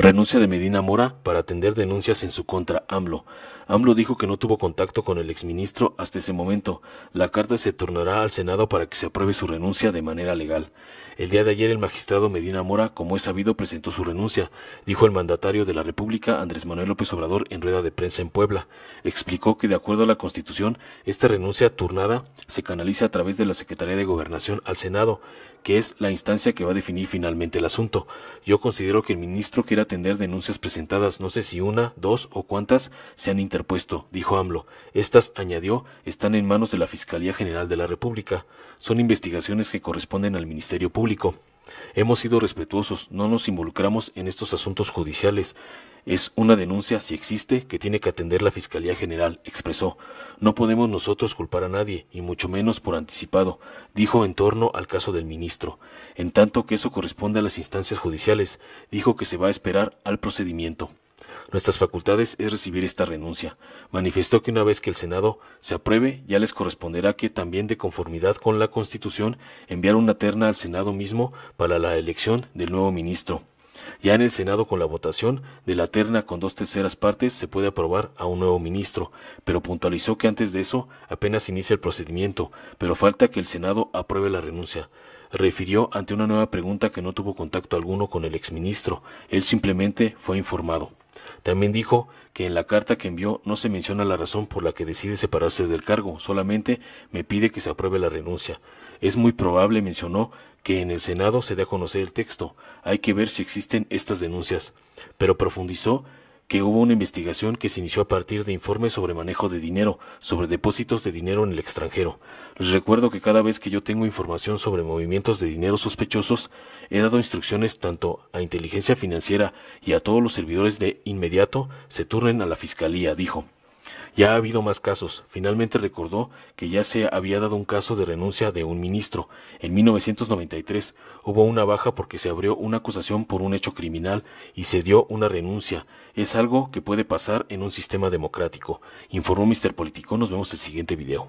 Renuncia de Medina Mora para atender denuncias en su contra AMLO. AMLO dijo que no tuvo contacto con el exministro hasta ese momento. La carta se tornará al Senado para que se apruebe su renuncia de manera legal. El día de ayer el magistrado Medina Mora, como es sabido, presentó su renuncia, dijo el mandatario de la República Andrés Manuel López Obrador en rueda de prensa en Puebla. Explicó que de acuerdo a la Constitución, esta renuncia turnada se canaliza a través de la Secretaría de Gobernación al Senado, que es la instancia que va a definir finalmente el asunto. Yo considero que el ministro quiera atender denuncias presentadas, no sé si una, dos o cuántas se han interpuesto, dijo AMLO. Estas, añadió, están en manos de la Fiscalía General de la República. Son investigaciones que corresponden al Ministerio Público. Hemos sido respetuosos, no nos involucramos en estos asuntos judiciales. Es una denuncia, si existe, que tiene que atender la Fiscalía General, expresó. No podemos nosotros culpar a nadie, y mucho menos por anticipado, dijo en torno al caso del ministro. En tanto que eso corresponde a las instancias judiciales, dijo que se va a esperar al procedimiento nuestras facultades es recibir esta renuncia. Manifestó que una vez que el Senado se apruebe, ya les corresponderá que también de conformidad con la Constitución enviar una terna al Senado mismo para la elección del nuevo ministro. Ya en el Senado con la votación de la terna con dos terceras partes se puede aprobar a un nuevo ministro, pero puntualizó que antes de eso apenas inicia el procedimiento, pero falta que el Senado apruebe la renuncia refirió ante una nueva pregunta que no tuvo contacto alguno con el exministro, él simplemente fue informado. También dijo que en la carta que envió no se menciona la razón por la que decide separarse del cargo, solamente me pide que se apruebe la renuncia. Es muy probable, mencionó, que en el Senado se dé a conocer el texto. Hay que ver si existen estas denuncias. Pero profundizó que hubo una investigación que se inició a partir de informes sobre manejo de dinero, sobre depósitos de dinero en el extranjero. Les recuerdo que cada vez que yo tengo información sobre movimientos de dinero sospechosos, he dado instrucciones tanto a inteligencia financiera y a todos los servidores de inmediato se turnen a la Fiscalía, dijo. Ya ha habido más casos. Finalmente recordó que ya se había dado un caso de renuncia de un ministro. En 1993 hubo una baja porque se abrió una acusación por un hecho criminal y se dio una renuncia. Es algo que puede pasar en un sistema democrático. Informó Mr. Político. Nos vemos en el siguiente video.